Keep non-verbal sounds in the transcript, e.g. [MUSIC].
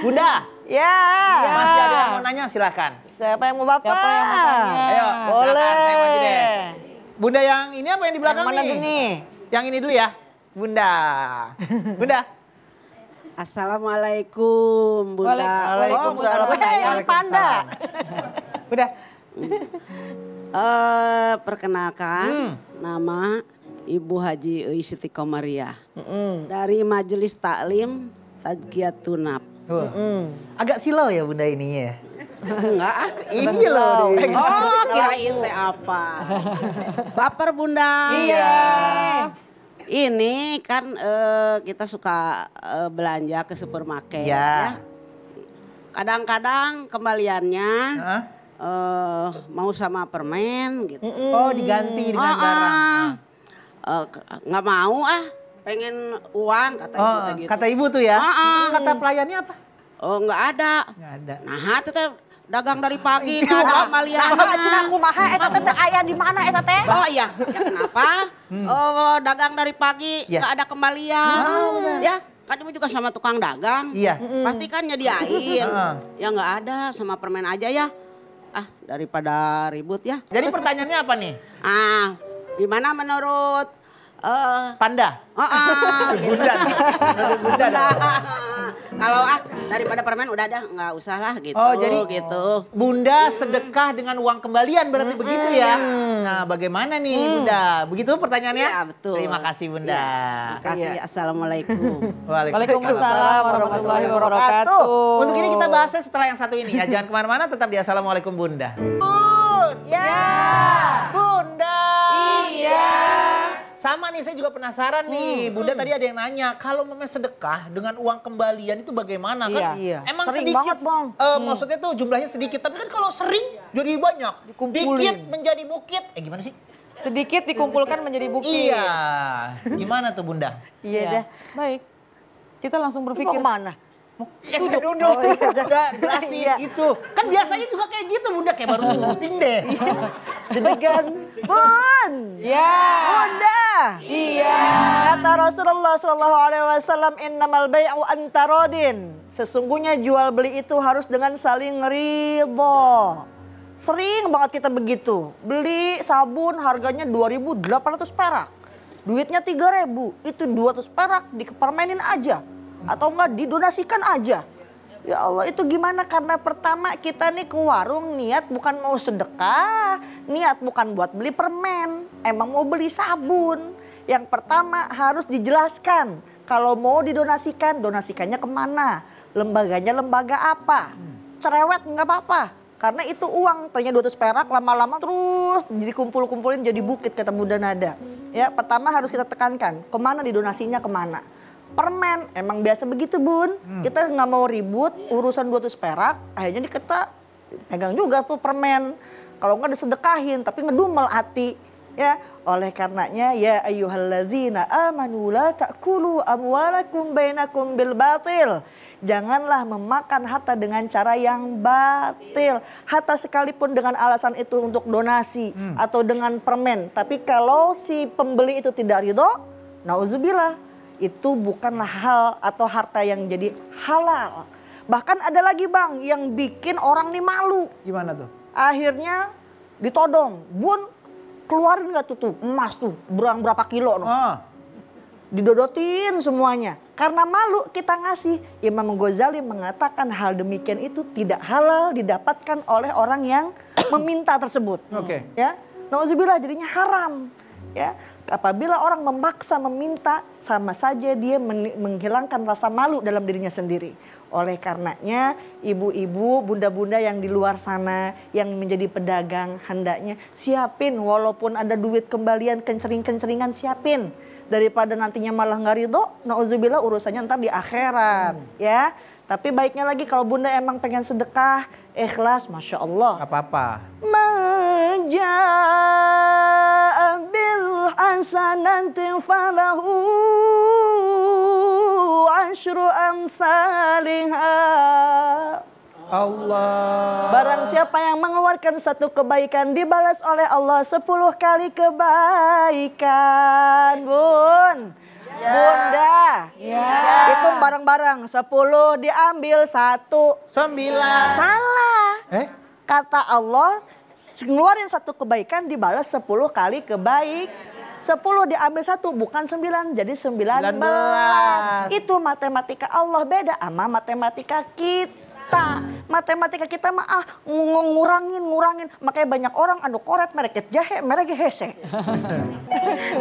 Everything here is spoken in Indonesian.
Bunda. Ya. Yeah. Masih ada yang mau nanya silakan. Siapa yang mau bapak? Siapa yang mau nanya? Ayo, boleh. Saya saya deh. Bunda yang ini apa yang di belakang yang mana nih? Ini? Yang ini dulu ya. Bunda. Bunda. Assalamualaikum, Bunda. Waalaikumsalam. Oh, Bunda yang panda. Bunda. Uh, perkenalkan, hmm. nama Ibu Haji Siti Komaria. Hmm. Dari Majelis Taklim Tadkiatunap. -hmm. Agak silau ya bunda ah. ini ya? Enggak, ini loh. [LAUGHS] Oh, kirain teh apa. Baper bunda. Iya. Ini kan uh, kita suka uh, belanja ke supermarket iya. ya. kadang Kadang-kadang kembaliannya huh? uh, eh, mau sama permen gitu. Oh, diganti dengan oh, barang. Nggak uh, mau ah, pengen uang kata oh, ibu kata gitu. Kata ibu tuh ya. Uh, uh. Kata pelayannya apa? Oh enggak ada. Enggak ada. Nah itu teh dagang dari nah, pagi iya. nggak ada kembalian. Nah, cenah kumaha eta eh, teh teh aya di mana eta eh, teh? Oh iya, ya, kenapa? Hmm. Oh dagang dari pagi iya. nggak ya. ada kembalian. Oh, ya, kan juga sama tukang dagang. Iya. Pasti kan nyediain. Ah. ya enggak ada sama permen aja ya. Ah, daripada ribut ya. Jadi pertanyaannya apa nih? Ah, gimana menurut uh, Panda? uh, uh, gitu. Bunda. [LAUGHS] Bunda. Bunda kalau ah daripada permen udah ada nggak usah lah gitu. Oh jadi gitu. Bunda sedekah dengan uang kembalian berarti hmm, begitu ya. Nah bagaimana nih mm. Bunda? Begitu pertanyaannya? Ya betul. Terima kasih Bunda. Ya, terima kasih. Ya. Assalamualaikum. [LAUGHS] Waalaikumsalam warahmatullahi wabarakatuh. Untuk ini kita bahas setelah yang satu ini ya. Jangan kemana-mana tetap di Assalamualaikum Bunda. Bun. Ya. Yeah. Sama nih, saya juga penasaran hmm. nih. Hmm. Bunda hmm. tadi ada yang nanya, kalau memang sedekah dengan uang kembalian itu bagaimana kan iya. kan? Iya. Emang sering sedikit, banget, bang. Uh, hmm. maksudnya tuh jumlahnya sedikit, tapi kan kalau sering jadi banyak. Dikumpulin. Dikit menjadi bukit. Eh gimana sih? Sedikit dikumpulkan sedikit. menjadi bukit. Iya. Gimana tuh Bunda? iya, iya. dah. Baik. Kita langsung berpikir. Mau mana? Ya yes, sudah duduk, oh, iya. [LAUGHS] iya. jelasin iya. itu. Kan biasanya juga kayak gitu bunda, kayak baru syuting deh. Iya. deg Bun! Ya! Yeah. Bunda! Iya. Kata Rasulullah Shallallahu Alaihi Wasallam, innamal bay'u antarodin. Sesungguhnya jual beli itu harus dengan saling ridho. Sering banget kita begitu. Beli sabun harganya 2.800 perak. Duitnya 3.000, itu 200 perak dikepermainin aja. Atau enggak didonasikan aja Ya Allah, itu gimana? Karena pertama kita nih ke warung niat bukan mau sedekah, niat bukan buat beli permen, emang mau beli sabun. Yang pertama harus dijelaskan kalau mau didonasikan, donasikannya kemana, lembaganya lembaga apa, hmm. cerewet nggak apa-apa. Karena itu uang, tanya 200 perak lama-lama terus jadi kumpul-kumpulin jadi bukit kata Buddha Nada. Ya, pertama harus kita tekankan, kemana didonasinya kemana permen emang biasa begitu bun hmm. kita nggak mau ribut urusan 200 perak akhirnya kita pegang juga tuh permen kalau nggak disedekahin tapi ngedumel hati ya oleh karenanya ya ayyuhalladzina amanu la ta'kulu amwalakum bainakum bil batil janganlah memakan harta dengan cara yang batil harta sekalipun dengan alasan itu untuk donasi hmm. atau dengan permen tapi kalau si pembeli itu tidak ridho nauzubillah itu bukanlah hal atau harta yang jadi halal. Bahkan ada lagi bang yang bikin orang nih malu. Gimana tuh? Akhirnya ditodong, bun keluarin gak tuh tuh emas tuh berang berapa kilo no. Ah. Didodotin semuanya. Karena malu kita ngasih. Imam Ghazali mengatakan hal demikian itu tidak halal didapatkan oleh orang yang meminta tersebut. Oke. Okay. Ya. Nauzubillah jadinya haram. Ya apabila orang memaksa meminta sama saja dia menghilangkan rasa malu dalam dirinya sendiri. Oleh karenanya ibu-ibu, bunda-bunda yang di luar sana yang menjadi pedagang hendaknya siapin walaupun ada duit kembalian kencering-kenceringan siapin daripada nantinya malah nggak ridho, nauzubillah urusannya ntar di akhirat, hmm. ya. Tapi baiknya lagi kalau bunda emang pengen sedekah, ikhlas, masya Allah. Apa apa. Menjadi حسنة falahu عشر amsalihha Allah. Barang siapa yang mengeluarkan satu kebaikan dibalas oleh Allah sepuluh kali kebaikan. Bun. Ya. Bunda. Ya. Hitung bareng-bareng. Sepuluh diambil satu. Sembilan. Salah. Eh? Kata Allah ngeluarin satu kebaikan dibalas sepuluh kali kebaik. 10 diambil satu bukan 9 jadi 19. 19. Itu matematika Allah beda sama matematika kita. Matematika kita mah ah ngurangin ngurangin makanya banyak orang anu koret mereka jahe mereka hese. [LAUGHS]